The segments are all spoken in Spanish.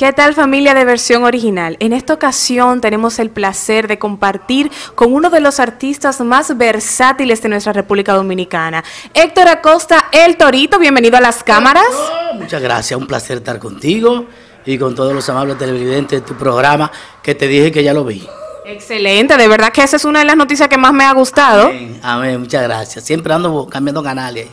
¿Qué tal familia de versión original? En esta ocasión tenemos el placer de compartir con uno de los artistas más versátiles de nuestra República Dominicana, Héctor Acosta, El Torito, bienvenido a las cámaras. Oh, muchas gracias, un placer estar contigo y con todos los amables televidentes de tu programa que te dije que ya lo vi. Excelente, de verdad que esa es una de las noticias que más me ha gustado. Amén, muchas gracias. Siempre ando cambiando canales.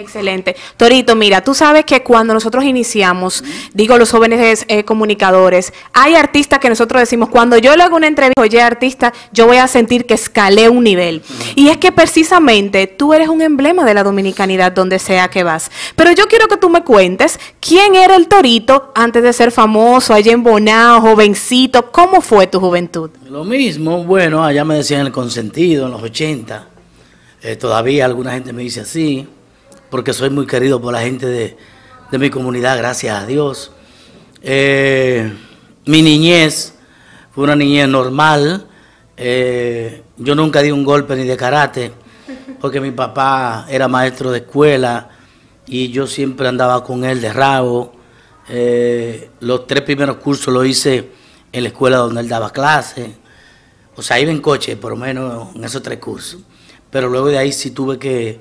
Excelente. Torito, mira, tú sabes que cuando nosotros iniciamos, digo los jóvenes eh, comunicadores, hay artistas que nosotros decimos, cuando yo le hago una entrevista, oye artista, yo voy a sentir que escalé un nivel. Y es que precisamente tú eres un emblema de la dominicanidad donde sea que vas. Pero yo quiero que tú me cuentes quién era el Torito antes de ser famoso, allá en Bonao, jovencito, ¿cómo fue tu juventud? Lo mismo, bueno, allá me decían el consentido en los 80, eh, todavía alguna gente me dice así porque soy muy querido por la gente de, de mi comunidad, gracias a Dios. Eh, mi niñez fue una niñez normal. Eh, yo nunca di un golpe ni de karate, porque mi papá era maestro de escuela y yo siempre andaba con él de rabo. Eh, los tres primeros cursos los hice en la escuela donde él daba clases. O sea, iba en coche, por lo menos en esos tres cursos. Pero luego de ahí sí tuve que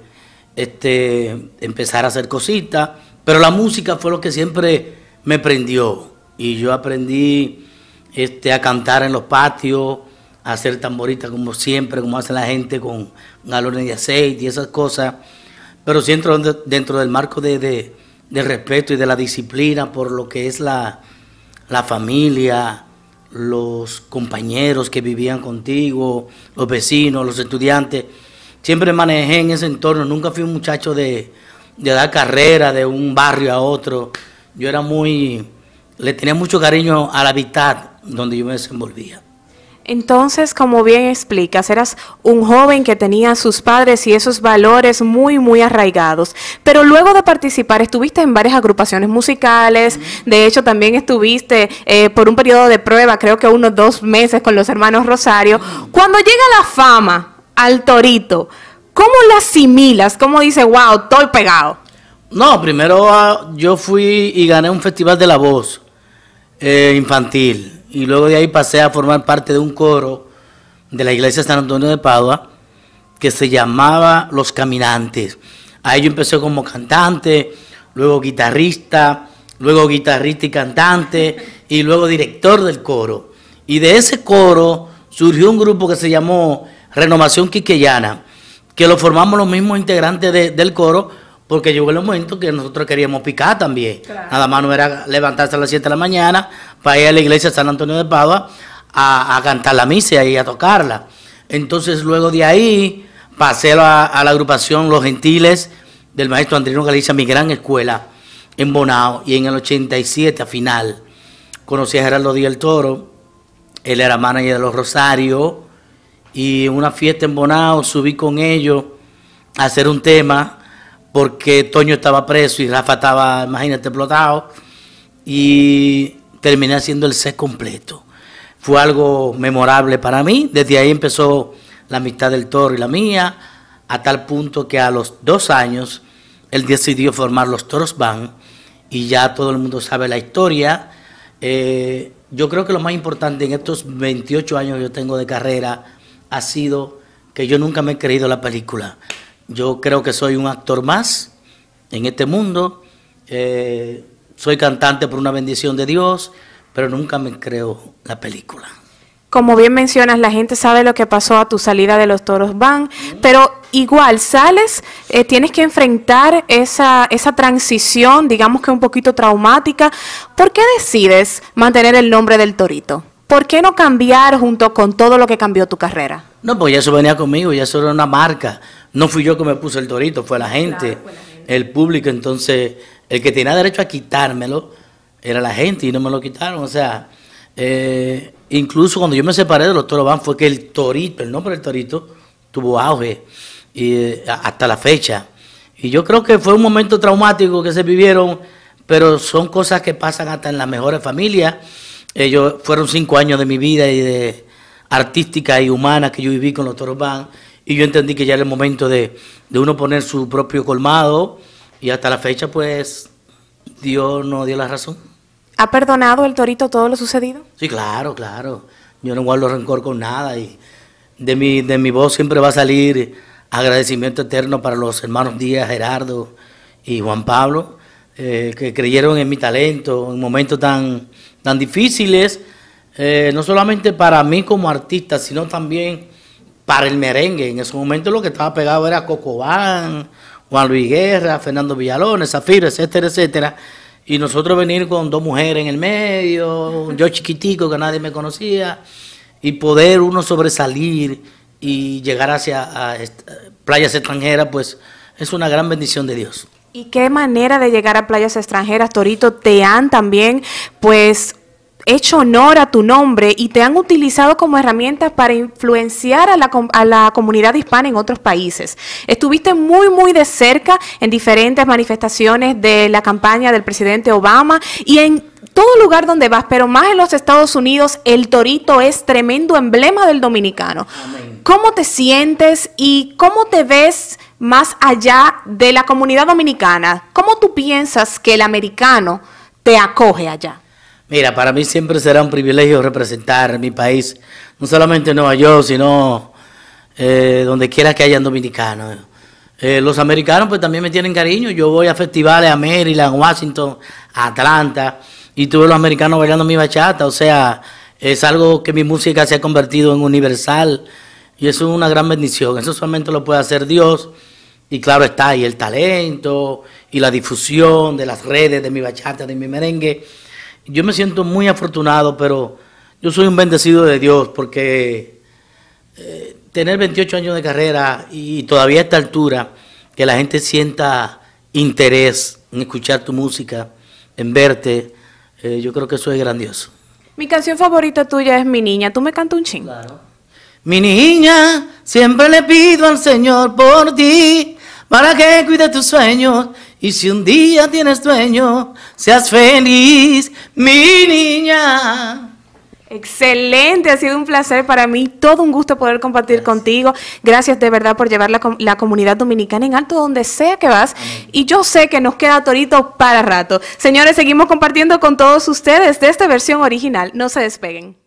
este, empezar a hacer cositas, pero la música fue lo que siempre me prendió y yo aprendí este, a cantar en los patios, a hacer tamboritas como siempre, como hace la gente con galones de aceite y esas cosas, pero siempre dentro, del marco de, respeto y de la disciplina por lo que es la, la familia, los compañeros que vivían contigo, los vecinos, los estudiantes siempre manejé en ese entorno, nunca fui un muchacho de, dar carrera de un barrio a otro. Yo era muy, le tenía mucho cariño al la donde yo me desenvolvía. Entonces, como bien explicas, eras un joven que tenía sus padres y esos valores muy, muy arraigados. Pero luego de participar, estuviste en varias agrupaciones musicales. De hecho, también estuviste eh, por un periodo de prueba, creo que unos dos meses, con los hermanos Rosario. Cuando llega la fama, al torito, ¿cómo las asimilas? ¿Cómo dice, wow, estoy pegado? No, primero ah, yo fui y gané un festival de la voz eh, infantil. Y luego de ahí pasé a formar parte de un coro de la iglesia San Antonio de Padua que se llamaba Los Caminantes. Ahí yo empecé como cantante, luego guitarrista, luego guitarrista y cantante, y luego director del coro. Y de ese coro surgió un grupo que se llamó Renovación Quiquellana... que lo formamos los mismos integrantes del coro, porque llegó el momento que nosotros queríamos picar también. Nada más no era levantarse a las 7 de la mañana para ir a la iglesia de San Antonio de Padua a, cantar la misa y a tocarla. Entonces luego de ahí pasé a, la agrupación Los Gentiles del maestro Andrino Galicia, mi gran escuela en Bonao, y en el 87 a final conocí a Gerardo Díaz el Toro, él era manager de los Rosarios y una fiesta en Bonao subí con ellos a hacer un tema porque Toño estaba preso y Rafa estaba, imagínate, explotado y terminé haciendo el set completo. Fue algo memorable para mí, desde ahí empezó la amistad del toro y la mía, a tal punto que a los dos años él decidió formar los Toros Band y ya todo el mundo sabe la historia. Eh, yo creo que lo más importante en estos 28 años que yo tengo de carrera ha sido que yo nunca me he creído la película. Yo creo que soy un actor más en este mundo. Eh, soy cantante por una bendición de Dios, pero nunca me creo la película. Como bien mencionas, la gente sabe lo que pasó a tu salida de los Toros Van, pero igual sales, eh, tienes que enfrentar esa, esa transición, digamos que un poquito traumática. ¿Por qué decides mantener el nombre del Torito? ¿por qué no cambiar junto con todo lo que cambió tu carrera? No, pues ya eso venía conmigo, ya eso era una marca. No fui yo que me puse el torito, fue la gente, el público. Entonces, el que tenía derecho a quitármelo era la gente y no me lo quitaron. O sea, eh, incluso cuando yo me separé de los Toro fue que el torito, el nombre del torito, tuvo auge y, eh, hasta la fecha. Y yo creo que fue un momento traumático que se vivieron, pero son cosas que pasan hasta en las mejores familias ellos fueron cinco años de mi vida y de artística y humana que yo viví con los Toros Van. y yo entendí que ya era el momento de, uno poner su propio colmado y hasta la fecha pues Dios no dio la razón. ¿Ha perdonado el Torito todo lo sucedido? Sí, claro, claro. Yo no guardo rencor con nada y de mi, de mi voz siempre va a salir agradecimiento eterno para los hermanos Díaz, Gerardo y Juan Pablo, eh, que creyeron en mi talento en momentos tan, tan difíciles, eh, no solamente para mí como artista, sino también para el merengue. En esos momentos lo que estaba pegado era Cocobán, Juan Luis Guerra, Fernando Villalón, Zafiro, etcétera, etcétera. Y nosotros venir con dos mujeres en el medio, yo chiquitico que nadie me conocía, y poder uno sobresalir y llegar hacia playas extranjeras, pues es una gran bendición de Dios. ¿Y qué manera de llegar a playas extranjeras? Torito, te han también, pues, hecho honor a tu nombre y te han utilizado como herramienta para influenciar a la, comunidad hispana en otros países. Estuviste muy, muy de cerca en diferentes manifestaciones de la campaña del presidente Obama y en todo lugar donde vas, pero más en los Estados Unidos, el torito es tremendo emblema del dominicano. ¿Cómo te sientes y cómo te ves? más allá de la comunidad dominicana, ¿cómo tú piensas que el americano te acoge allá? Mira, para mí siempre será un privilegio representar mi país, no solamente en Nueva York, sino eh, donde quiera que hayan dominicanos. Eh, los americanos pues también me tienen cariño, yo voy a festivales a Maryland, Washington, Atlanta, y tuve los americanos bailando mi bachata, o sea, es algo que mi música se ha convertido en universal y eso es una gran bendición. Eso solamente lo puede hacer Dios. Y claro está, ahí el talento, y la difusión de las redes, de mi bachata, de mi merengue. Yo me siento muy afortunado, pero yo soy un bendecido de Dios porque eh, tener 28 años de carrera y todavía a esta altura, que la gente sienta interés en escuchar tu música, en verte, eh, yo creo que eso es grandioso. Mi canción favorita tuya es Mi Niña. ¿Tú me cantas un ching? Claro. Mi niña, siempre le pido al Señor por ti, para que cuide tus sueños. Y si un día tienes dueño, seas feliz, mi niña. Excelente, ha sido un placer para mí, todo un gusto poder compartir contigo. Gracias de verdad por llevar la, la, comunidad dominicana en alto donde sea que vas. Y yo sé que nos queda torito para rato. Señores, seguimos compartiendo con todos ustedes de esta versión original. No se despeguen.